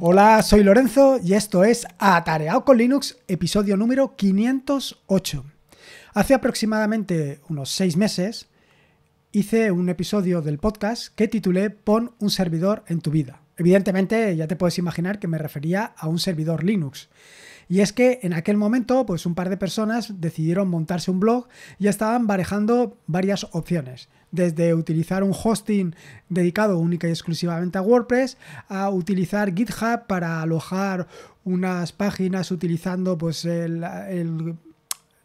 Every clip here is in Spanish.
Hola, soy Lorenzo y esto es Atareado con Linux, episodio número 508. Hace aproximadamente unos seis meses hice un episodio del podcast que titulé Pon un servidor en tu vida. Evidentemente, ya te puedes imaginar que me refería a un servidor Linux. Y es que en aquel momento, pues un par de personas decidieron montarse un blog y estaban barejando varias opciones desde utilizar un hosting dedicado única y exclusivamente a WordPress a utilizar GitHub para alojar unas páginas utilizando pues el, el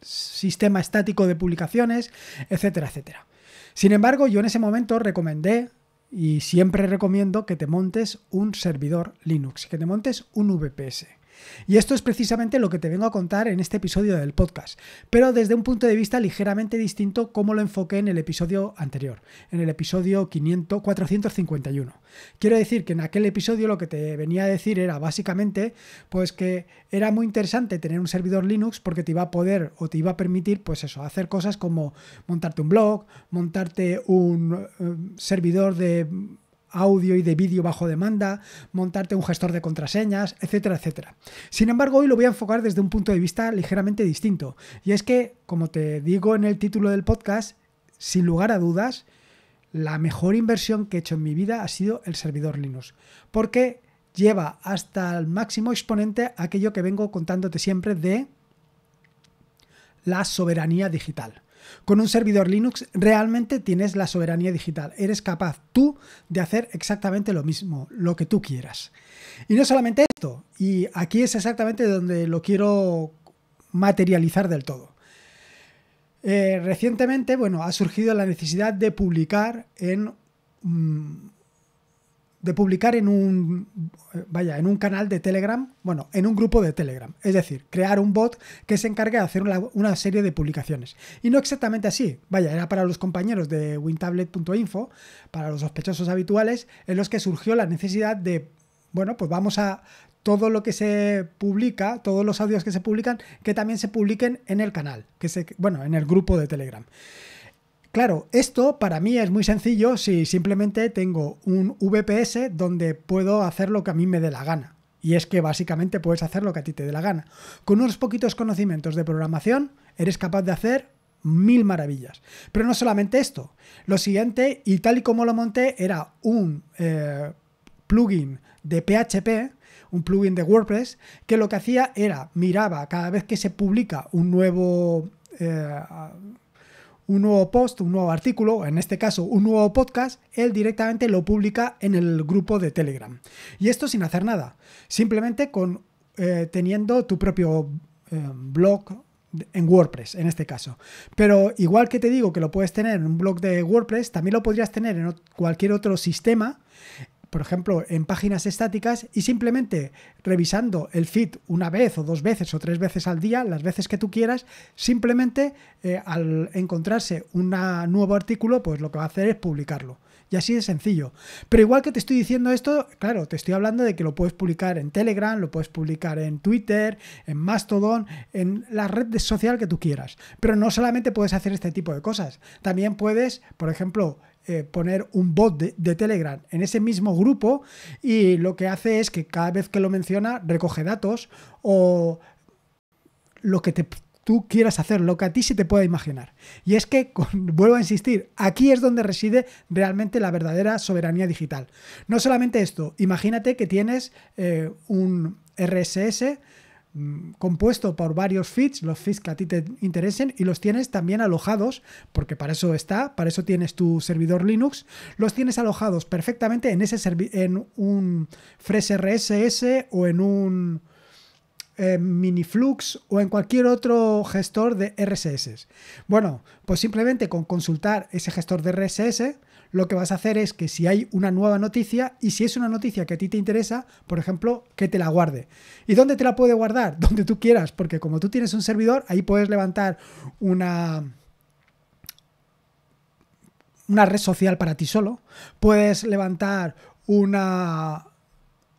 sistema estático de publicaciones, etcétera, etcétera. Sin embargo, yo en ese momento recomendé y siempre recomiendo que te montes un servidor Linux, que te montes un VPS. Y esto es precisamente lo que te vengo a contar en este episodio del podcast, pero desde un punto de vista ligeramente distinto como lo enfoqué en el episodio anterior, en el episodio 500, 451. Quiero decir que en aquel episodio lo que te venía a decir era básicamente pues que era muy interesante tener un servidor Linux porque te iba a poder o te iba a permitir pues eso, hacer cosas como montarte un blog, montarte un eh, servidor de audio y de vídeo bajo demanda, montarte un gestor de contraseñas, etcétera, etcétera. Sin embargo, hoy lo voy a enfocar desde un punto de vista ligeramente distinto. Y es que, como te digo en el título del podcast, sin lugar a dudas, la mejor inversión que he hecho en mi vida ha sido el servidor Linux. Porque lleva hasta el máximo exponente aquello que vengo contándote siempre de la soberanía digital. Con un servidor Linux realmente tienes la soberanía digital. Eres capaz tú de hacer exactamente lo mismo, lo que tú quieras. Y no solamente esto, y aquí es exactamente donde lo quiero materializar del todo. Eh, recientemente, bueno, ha surgido la necesidad de publicar en mm, de publicar en un, eh, vaya, en un canal de Telegram, bueno, en un grupo de Telegram. Es decir, crear un bot que se encargue de hacer una, serie de publicaciones. Y no exactamente así, vaya, era para los compañeros de wintablet.info, para los sospechosos habituales, en los que surgió la necesidad de, bueno, pues vamos a todo lo que se publica, todos los audios que se publican, que también se publiquen en el canal, que se, bueno, en el grupo de Telegram. Claro, esto para mí es muy sencillo si simplemente tengo un VPS donde puedo hacer lo que a mí me dé la gana. Y es que básicamente puedes hacer lo que a ti te dé la gana. Con unos poquitos conocimientos de programación eres capaz de hacer mil maravillas. Pero no solamente esto. Lo siguiente, y tal y como lo monté, era un eh, plugin de PHP, un plugin de WordPress, que lo que hacía era miraba cada vez que se publica un nuevo... Eh, un nuevo post, un nuevo artículo, en este caso un nuevo podcast, él directamente lo publica en el grupo de Telegram. Y esto sin hacer nada, simplemente con eh, teniendo tu propio eh, blog en WordPress en este caso. Pero igual que te digo que lo puedes tener en un blog de WordPress, también lo podrías tener en cualquier otro sistema por ejemplo, en páginas estáticas y simplemente revisando el feed una vez o dos veces o tres veces al día, las veces que tú quieras, simplemente eh, al encontrarse un nuevo artículo, pues lo que va a hacer es publicarlo. Y así de sencillo. Pero igual que te estoy diciendo esto, claro, te estoy hablando de que lo puedes publicar en Telegram, lo puedes publicar en Twitter, en Mastodon, en la red social que tú quieras. Pero no solamente puedes hacer este tipo de cosas. También puedes, por ejemplo, eh, poner un bot de, Telegram en ese mismo grupo y lo que hace es que cada vez que lo menciona recoge datos o lo que tú quieras hacer, lo que a ti se te pueda imaginar. Y es que, vuelvo a insistir, aquí es donde reside realmente la verdadera soberanía digital. No solamente esto, imagínate que tienes eh, un RSS Mm, compuesto por varios feeds, los feeds que a ti te interesen y los tienes también alojados, porque para eso está, para eso tienes tu servidor Linux, los tienes alojados perfectamente en ese en un FreshRSS o en un eh, Miniflux o en cualquier otro gestor de RSS. Bueno, pues simplemente con consultar ese gestor de RSS lo que vas a hacer es que si hay una nueva noticia y si es una noticia que a ti te interesa, por ejemplo, que te la guarde. ¿Y dónde te la puede guardar? Donde tú quieras, porque como tú tienes un servidor, ahí puedes levantar una una red social para ti solo, puedes levantar una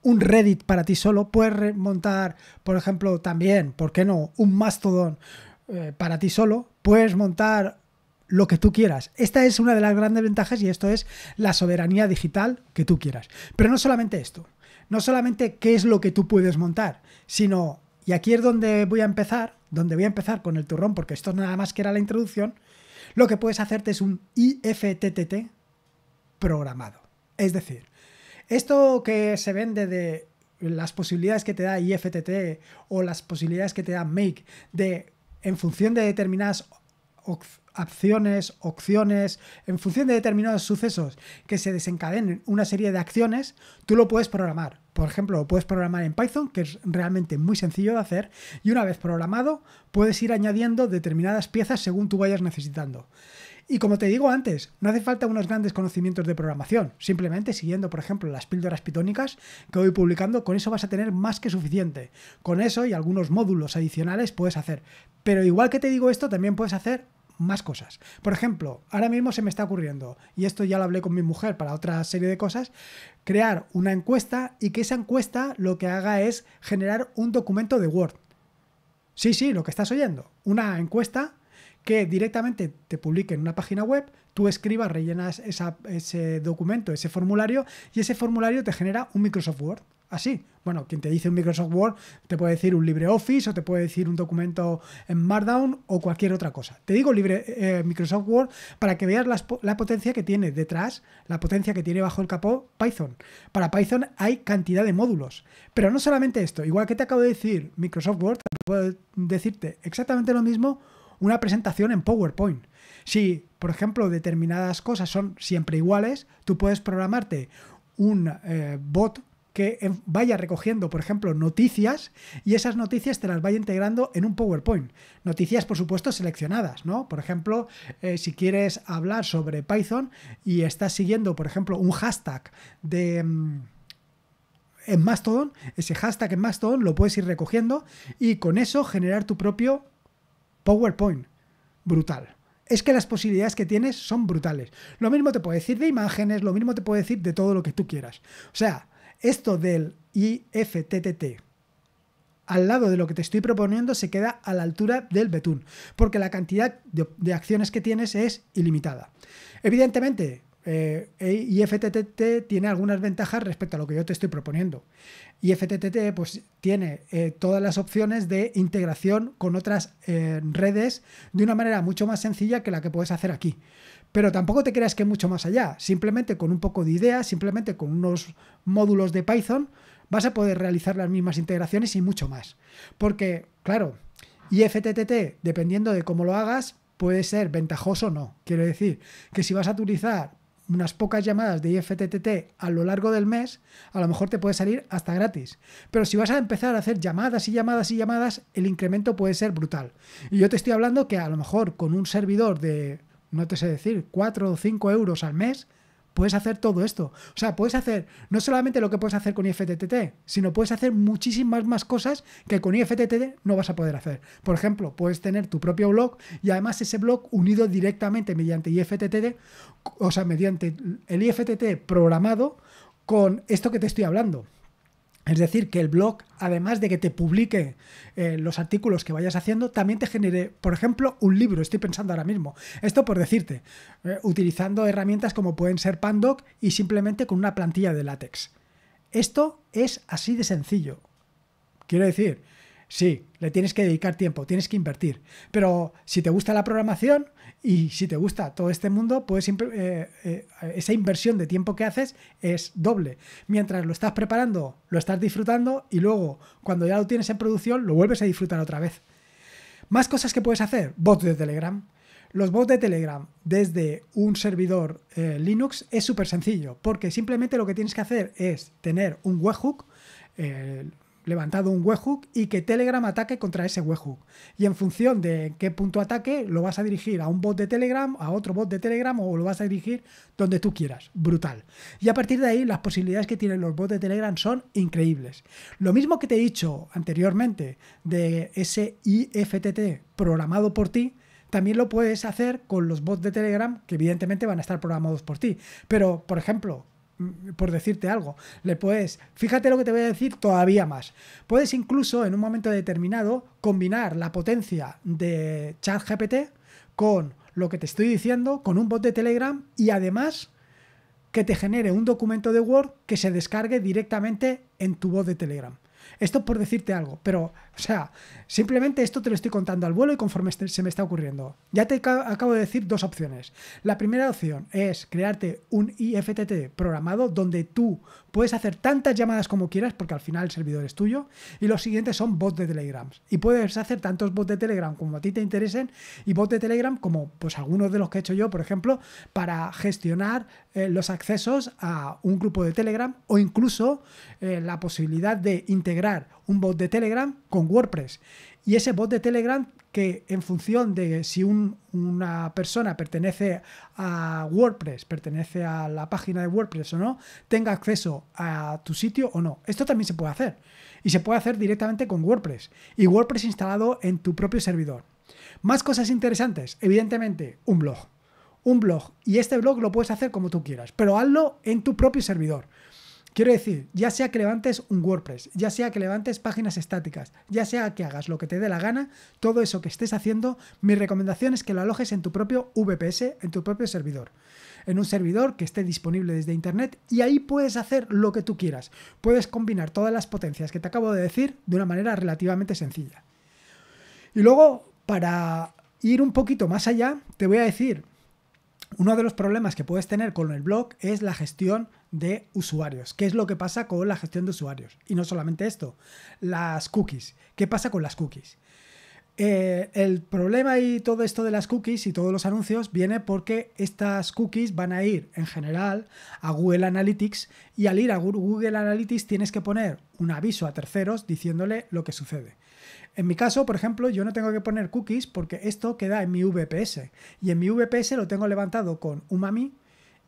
un Reddit para ti solo, puedes montar, por ejemplo, también, ¿por qué no?, un Mastodon eh, para ti solo, puedes montar lo que tú quieras. Esta es una de las grandes ventajas y esto es la soberanía digital que tú quieras. Pero no solamente esto, no solamente qué es lo que tú puedes montar, sino, y aquí es donde voy a empezar, donde voy a empezar con el turrón, porque esto nada más que era la introducción, lo que puedes hacerte es un IFTTT programado. Es decir, esto que se vende de las posibilidades que te da IFTT o las posibilidades que te da Make de en función de determinadas acciones, opciones, en función de determinados sucesos que se desencadenen una serie de acciones, tú lo puedes programar. Por ejemplo, lo puedes programar en Python, que es realmente muy sencillo de hacer, y una vez programado, puedes ir añadiendo determinadas piezas según tú vayas necesitando. Y como te digo antes, no hace falta unos grandes conocimientos de programación, simplemente siguiendo, por ejemplo, las píldoras pitónicas que voy publicando, con eso vas a tener más que suficiente. Con eso y algunos módulos adicionales puedes hacer. Pero igual que te digo esto, también puedes hacer más cosas. Por ejemplo, ahora mismo se me está ocurriendo, y esto ya lo hablé con mi mujer para otra serie de cosas, crear una encuesta y que esa encuesta lo que haga es generar un documento de Word. Sí, sí, lo que estás oyendo. Una encuesta que directamente te publique en una página web, tú escribas, rellenas ese documento, ese formulario, y ese formulario te genera un Microsoft Word así. Bueno, quien te dice un Microsoft Word te puede decir un LibreOffice o te puede decir un documento en Markdown o cualquier otra cosa. Te digo libre, eh, Microsoft Word para que veas la potencia que tiene detrás, la potencia que tiene bajo el capó Python. Para Python hay cantidad de módulos. Pero no solamente esto, igual que te acabo de decir Microsoft Word, puedo decirte exactamente lo mismo una presentación en PowerPoint. Si, por ejemplo, determinadas cosas son siempre iguales, tú puedes programarte un eh, bot que eh, vaya recogiendo, por ejemplo, noticias y esas noticias te las vaya integrando en un PowerPoint. Noticias, por supuesto, seleccionadas, ¿no? Por ejemplo, eh, si quieres hablar sobre Python y estás siguiendo, por ejemplo, un hashtag de... Mm, en Mastodon, ese hashtag en Mastodon lo puedes ir recogiendo y con eso generar tu propio PowerPoint. Brutal. Es que las posibilidades que tienes son brutales. Lo mismo te puedo decir de imágenes, lo mismo te puedo decir de todo lo que tú quieras. O sea, esto del IFTTT al lado de lo que te estoy proponiendo se queda a la altura del betún, porque la cantidad de, acciones que tienes es ilimitada. Evidentemente, eh, IFTTT tiene algunas ventajas respecto a lo que yo te estoy proponiendo. IFTTT pues, tiene eh, todas las opciones de integración con otras eh, redes de una manera mucho más sencilla que la que puedes hacer aquí. Pero tampoco te creas que mucho más allá. Simplemente con un poco de idea, simplemente con unos módulos de Python, vas a poder realizar las mismas integraciones y mucho más. Porque, claro, IFTTT, dependiendo de cómo lo hagas, puede ser ventajoso o no. Quiero decir que si vas a utilizar unas pocas llamadas de IFTTT a lo largo del mes, a lo mejor te puede salir hasta gratis. Pero si vas a empezar a hacer llamadas y llamadas y llamadas, el incremento puede ser brutal. Y yo te estoy hablando que a lo mejor con un servidor de no te sé decir, 4 o 5 euros al mes, puedes hacer todo esto. O sea, puedes hacer no solamente lo que puedes hacer con IFTTT, sino puedes hacer muchísimas más cosas que con IFTTT no vas a poder hacer. Por ejemplo, puedes tener tu propio blog y además ese blog unido directamente mediante IFTTT, o sea, mediante el IFTTT programado con esto que te estoy hablando. Es decir, que el blog, además de que te publique eh, los artículos que vayas haciendo, también te genere, por ejemplo, un libro. Estoy pensando ahora mismo. Esto por decirte, eh, utilizando herramientas como pueden ser Pandoc y simplemente con una plantilla de látex. Esto es así de sencillo. Quiero decir, Sí, le tienes que dedicar tiempo, tienes que invertir. Pero si te gusta la programación y si te gusta todo este mundo, pues siempre eh, eh, esa inversión de tiempo que haces es doble. Mientras lo estás preparando, lo estás disfrutando y luego cuando ya lo tienes en producción, lo vuelves a disfrutar otra vez. Más cosas que puedes hacer, bots de Telegram. Los bots de Telegram desde un servidor eh, Linux es súper sencillo, porque simplemente lo que tienes que hacer es tener un webhook, levantado un webhook y que Telegram ataque contra ese webhook. Y en función de qué punto ataque, lo vas a dirigir a un bot de Telegram, a otro bot de Telegram o lo vas a dirigir donde tú quieras. Brutal. Y a partir de ahí, las posibilidades que tienen los bots de Telegram son increíbles. Lo mismo que te he dicho anteriormente de ese IFTT programado por ti, también lo puedes hacer con los bots de Telegram, que evidentemente van a estar programados por ti. Pero, por ejemplo, Mm, por decirte algo, le puedes, fíjate lo que te voy a decir todavía más, puedes incluso en un momento determinado combinar la potencia de ChatGPT con lo que te estoy diciendo, con un bot de Telegram y además que te genere un documento de Word que se descargue directamente en tu bot de Telegram. Esto por decirte algo, pero, o sea, simplemente esto te lo estoy contando al vuelo y conforme este, se me está ocurriendo. Ya te acabo de decir dos opciones. La primera opción es crearte un IFTT programado donde tú puedes hacer tantas llamadas como quieras, porque al final el servidor es tuyo, y los siguientes son bots de Telegram. Y puedes hacer tantos bots de Telegram como a ti te interesen, y bots de Telegram como pues algunos de los que he hecho yo, por ejemplo, para gestionar eh, los accesos a un grupo de Telegram o incluso eh, la posibilidad de integrar un bot de Telegram con WordPress. Y ese bot de Telegram que en función de si una persona pertenece a WordPress, pertenece a la página de WordPress o no, tenga acceso a tu sitio o no. Esto también se puede hacer. Y se puede hacer directamente con WordPress. Y WordPress instalado en tu propio servidor. Más cosas interesantes. Evidentemente, un blog. Un blog. Y este blog lo puedes hacer como tú quieras. Pero hazlo en tu propio servidor. Quiero decir, ya sea que levantes un WordPress, ya sea que levantes páginas estáticas, ya sea que hagas lo que te dé la gana, todo eso que estés haciendo, mi recomendación es que lo alojes en tu propio VPS, en tu propio servidor. En un servidor que esté disponible desde internet y ahí puedes hacer lo que tú quieras. Puedes combinar todas las potencias que te acabo de decir de una manera relativamente sencilla. Y luego, para ir un poquito más allá, te voy a decir, uno de los problemas que puedes tener con el blog es la gestión de usuarios. ¿Qué es lo que pasa con la gestión de usuarios? Y no solamente esto, las cookies. ¿Qué pasa con las cookies? Eh, el problema y todo esto de las cookies y todos los anuncios viene porque estas cookies van a ir en general a Google Analytics y al ir a Google Analytics tienes que poner un aviso a terceros diciéndole lo que sucede. En mi caso, por ejemplo, yo no tengo que poner cookies porque esto queda en mi VPS y en mi VPS lo tengo levantado con Umami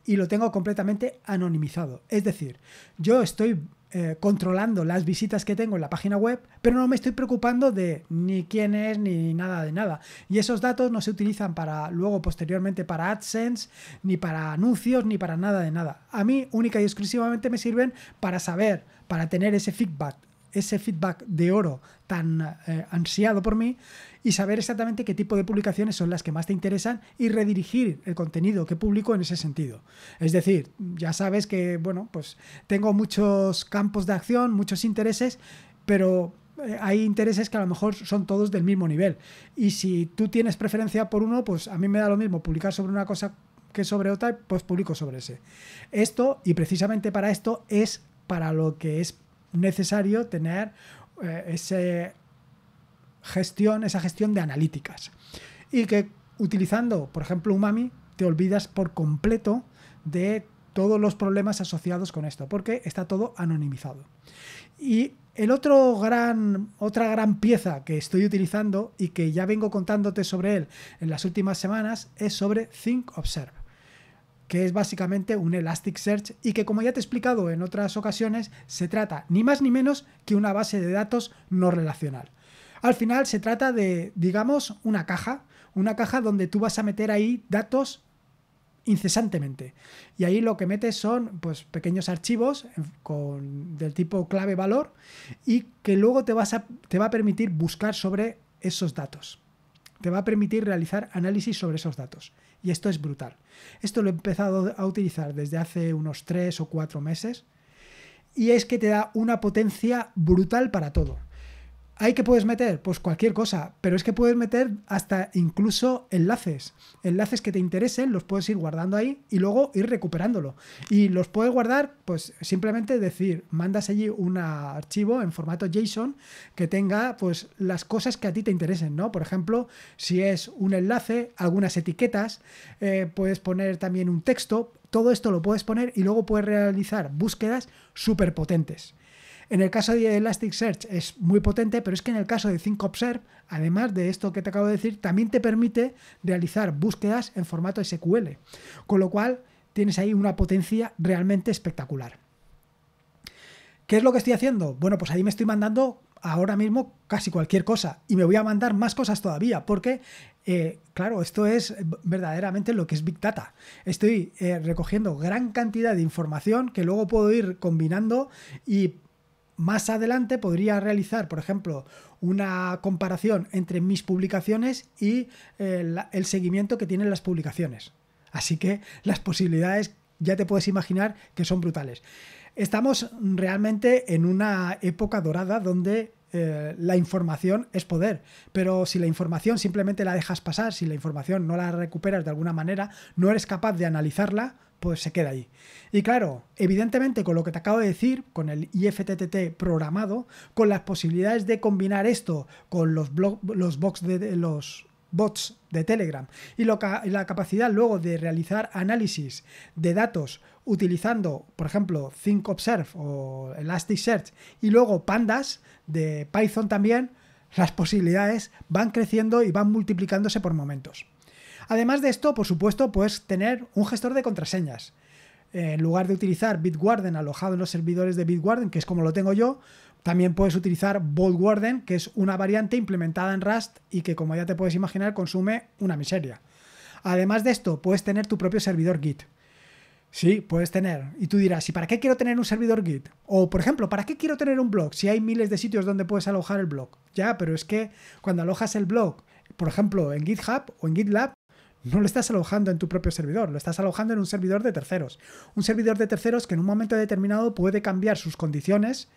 y lo tengo completamente anonimizado. Es decir, yo estoy eh, controlando las visitas que tengo en la página web, pero no me estoy preocupando de ni quién es ni nada de nada. Y esos datos no se utilizan para luego posteriormente para AdSense, ni para anuncios, ni para nada de nada. A mí única y exclusivamente me sirven para saber, para tener ese feedback ese feedback de oro tan eh, ansiado por mí y saber exactamente qué tipo de publicaciones son las que más te interesan y redirigir el contenido que publico en ese sentido. Es decir, ya sabes que, bueno, pues tengo muchos campos de acción, muchos intereses, pero eh, hay intereses que a lo mejor son todos del mismo nivel. Y si tú tienes preferencia por uno, pues a mí me da lo mismo publicar sobre una cosa que sobre otra, pues publico sobre ese. Esto, y precisamente para esto, es para lo que es necesario tener eh, ese gestión, esa gestión de analíticas. Y que utilizando, por ejemplo, Umami, te olvidas por completo de todos los problemas asociados con esto, porque está todo anonimizado. Y el otro gran, otra gran pieza que estoy utilizando y que ya vengo contándote sobre él en las últimas semanas es sobre Think Observe que es básicamente un Elasticsearch y que como ya te he explicado en otras ocasiones, se trata ni más ni menos que una base de datos no relacional. Al final se trata de, digamos, una caja, una caja donde tú vas a meter ahí datos incesantemente. Y ahí lo que metes son pues, pequeños archivos del tipo clave valor y que luego te, vas a, te va a permitir buscar sobre esos datos. Te va a permitir realizar análisis sobre esos datos. Y esto es brutal. Esto lo he empezado a utilizar desde hace unos 3 o 4 meses. Y es que te da una potencia brutal para todo. ¿Hay que puedes meter? Pues cualquier cosa, pero es que puedes meter hasta incluso enlaces. Enlaces que te interesen, los puedes ir guardando ahí y luego ir recuperándolo. Y los puedes guardar, pues simplemente decir, mandas allí un archivo en formato JSON que tenga pues las cosas que a ti te interesen, ¿no? Por ejemplo, si es un enlace, algunas etiquetas, eh, puedes poner también un texto, todo esto lo puedes poner y luego puedes realizar búsquedas súper potentes. En el caso de Elasticsearch es muy potente, pero es que en el caso de ThinkObserve, además de esto que te acabo de decir, también te permite realizar búsquedas en formato SQL, con lo cual tienes ahí una potencia realmente espectacular. ¿Qué es lo que estoy haciendo? Bueno, pues ahí me estoy mandando ahora mismo casi cualquier cosa y me voy a mandar más cosas todavía porque eh, claro esto es verdaderamente lo que es big data estoy eh, recogiendo gran cantidad de información que luego puedo ir combinando y más adelante podría realizar, por ejemplo, una comparación entre mis publicaciones y eh, el, seguimiento que tienen las publicaciones. Así que las posibilidades ya te puedes imaginar que son brutales. Estamos realmente en una época dorada donde eh, la información es poder, pero si la información simplemente la dejas pasar, si la información no la recuperas de alguna manera, no eres capaz de analizarla, pues se queda ahí. Y claro, evidentemente con lo que te acabo de decir, con el IFTTT programado, con las posibilidades de combinar esto con los, los de, los bots de Telegram y lo, la capacidad luego de realizar análisis de datos utilizando, por ejemplo, ThinkObserve o Elasticsearch y luego pandas de Python también, las posibilidades van creciendo y van multiplicándose por momentos. Además de esto, por supuesto, puedes tener un gestor de contraseñas. En lugar de utilizar Bitwarden alojado en los servidores de Bitwarden, que es como lo tengo yo, también puedes utilizar Vaultwarden, que es una variante implementada en Rust y que, como ya te puedes imaginar, consume una miseria. Además de esto, puedes tener tu propio servidor Git. Sí, puedes tener. Y tú dirás, ¿y para qué quiero tener un servidor Git? O, por ejemplo, ¿para qué quiero tener un blog? Si hay miles de sitios donde puedes alojar el blog. Ya, pero es que cuando alojas el blog, por ejemplo, en GitHub o en GitLab, no lo estás alojando en tu propio servidor, lo estás alojando en un servidor de terceros. Un servidor de terceros que en un momento determinado puede cambiar sus condiciones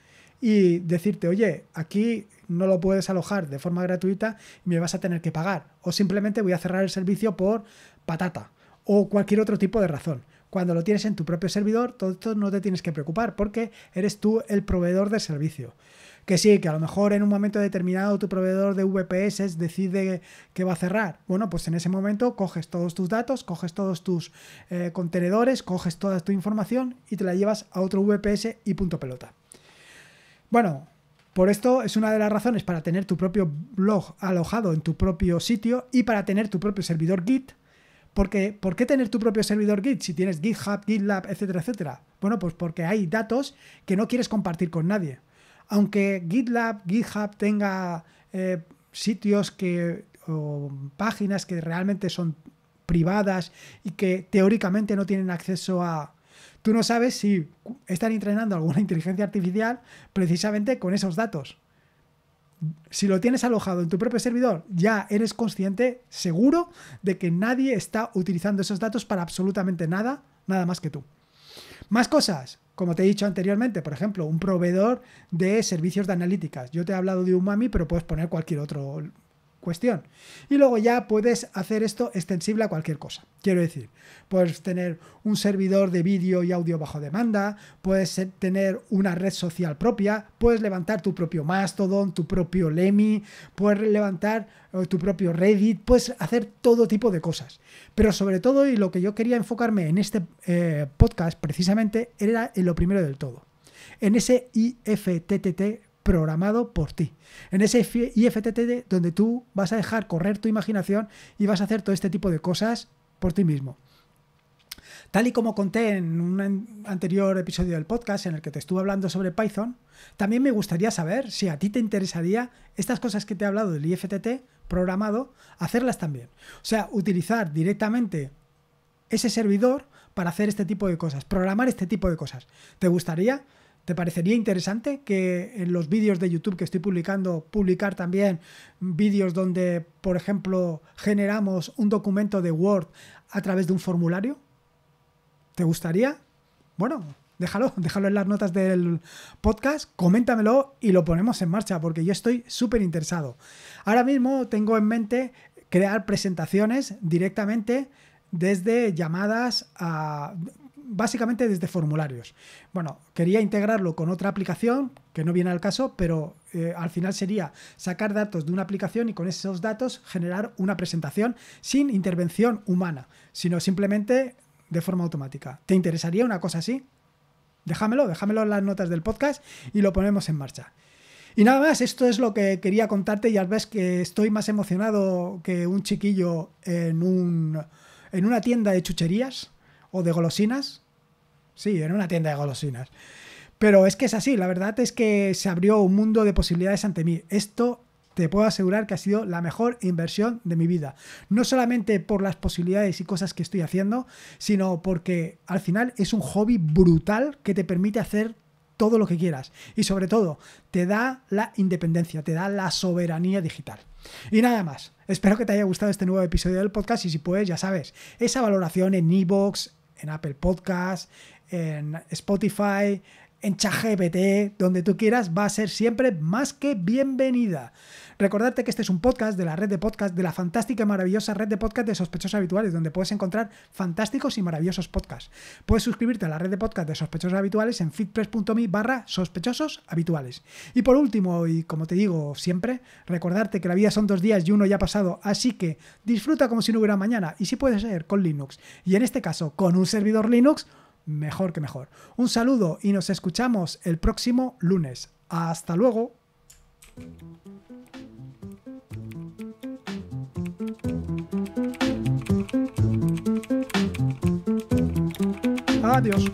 y decirte, oye, aquí no lo puedes alojar de forma gratuita y me vas a tener que pagar. O simplemente voy a cerrar el servicio por patata o cualquier otro tipo de razón. Cuando lo tienes en tu propio servidor, todo esto no te tienes que preocupar porque eres tú el proveedor del servicio. Que sí, que a lo mejor en un momento determinado tu proveedor de VPS decide que va a cerrar. Bueno, pues en ese momento coges todos tus datos, coges todos tus eh, contenedores, coges toda tu información y te la llevas a otro VPS y punto pelota. Bueno, por esto es una de las razones para tener tu propio blog alojado en tu propio sitio y para tener tu propio servidor Git. Porque, ¿por qué tener tu propio servidor Git si tienes GitHub, GitLab, etcétera, etcétera? Bueno, pues porque hay datos que no quieres compartir con nadie aunque GitLab, GitHub tenga eh, sitios que, o páginas que realmente son privadas y que teóricamente no tienen acceso a... Tú no sabes si están entrenando alguna inteligencia artificial precisamente con esos datos. Si lo tienes alojado en tu propio servidor, ya eres consciente, seguro, de que nadie está utilizando esos datos para absolutamente nada, nada más que tú. Más cosas, como te he dicho anteriormente, por ejemplo, un proveedor de servicios de analíticas. Yo te he hablado de Umami, pero puedes poner cualquier otro cuestión. Y luego ya puedes hacer esto extensible a cualquier cosa. Quiero decir, puedes tener un servidor de vídeo y audio bajo demanda, puedes tener una red social propia, puedes levantar tu propio Mastodon, tu propio Lemmy, puedes levantar eh, tu propio Reddit, puedes hacer todo tipo de cosas. Pero sobre todo, y lo que yo quería enfocarme en este eh, podcast precisamente, era en lo primero del todo. En ese IFTTT programado por ti. En ese IFTTT donde tú vas a dejar correr tu imaginación y vas a hacer todo este tipo de cosas por ti mismo. Tal y como conté en un anterior episodio del podcast en el que te estuve hablando sobre Python, también me gustaría saber si a ti te interesaría estas cosas que te he hablado del IFTT programado, hacerlas también. O sea, utilizar directamente ese servidor para hacer este tipo de cosas, programar este tipo de cosas. ¿Te gustaría? ¿Te parecería interesante que en los vídeos de YouTube que estoy publicando, publicar también vídeos donde, por ejemplo, generamos un documento de Word a través de un formulario? ¿Te gustaría? Bueno, déjalo, déjalo en las notas del podcast, coméntamelo y lo ponemos en marcha porque yo estoy súper interesado. Ahora mismo tengo en mente crear presentaciones directamente desde llamadas a básicamente desde formularios. Bueno, quería integrarlo con otra aplicación, que no viene al caso, pero eh, al final sería sacar datos de una aplicación y con esos datos generar una presentación sin intervención humana, sino simplemente de forma automática. ¿Te interesaría una cosa así? Déjamelo, déjamelo en las notas del podcast y lo ponemos en marcha. Y nada más, esto es lo que quería contarte. Ya ves que estoy más emocionado que un chiquillo en, un, en una tienda de chucherías o de golosinas. Sí, en una tienda de golosinas. Pero es que es así, la verdad es que se abrió un mundo de posibilidades ante mí. Esto te puedo asegurar que ha sido la mejor inversión de mi vida. No solamente por las posibilidades y cosas que estoy haciendo, sino porque al final es un hobby brutal que te permite hacer todo lo que quieras. Y sobre todo, te da la independencia, te da la soberanía digital. Y nada más. Espero que te haya gustado este nuevo episodio del podcast y si puedes, ya sabes, esa valoración en iVoox, en Apple Podcast, en Spotify, en ChatGPT, donde tú quieras, va a ser siempre más que bienvenida. Recordarte que este es un podcast de la red de podcast, de la fantástica y maravillosa red de podcast de sospechosos habituales, donde puedes encontrar fantásticos y maravillosos podcasts. Puedes suscribirte a la red de podcast de sospechosos habituales en fitpress.me barra sospechosos habituales. Y por último, y como te digo siempre, recordarte que la vida son dos días y uno ya ha pasado, así que disfruta como si no hubiera mañana, y si puedes ser con Linux, y en este caso con un servidor Linux, mejor que mejor. Un saludo y nos escuchamos el próximo lunes. Hasta luego. Adiós.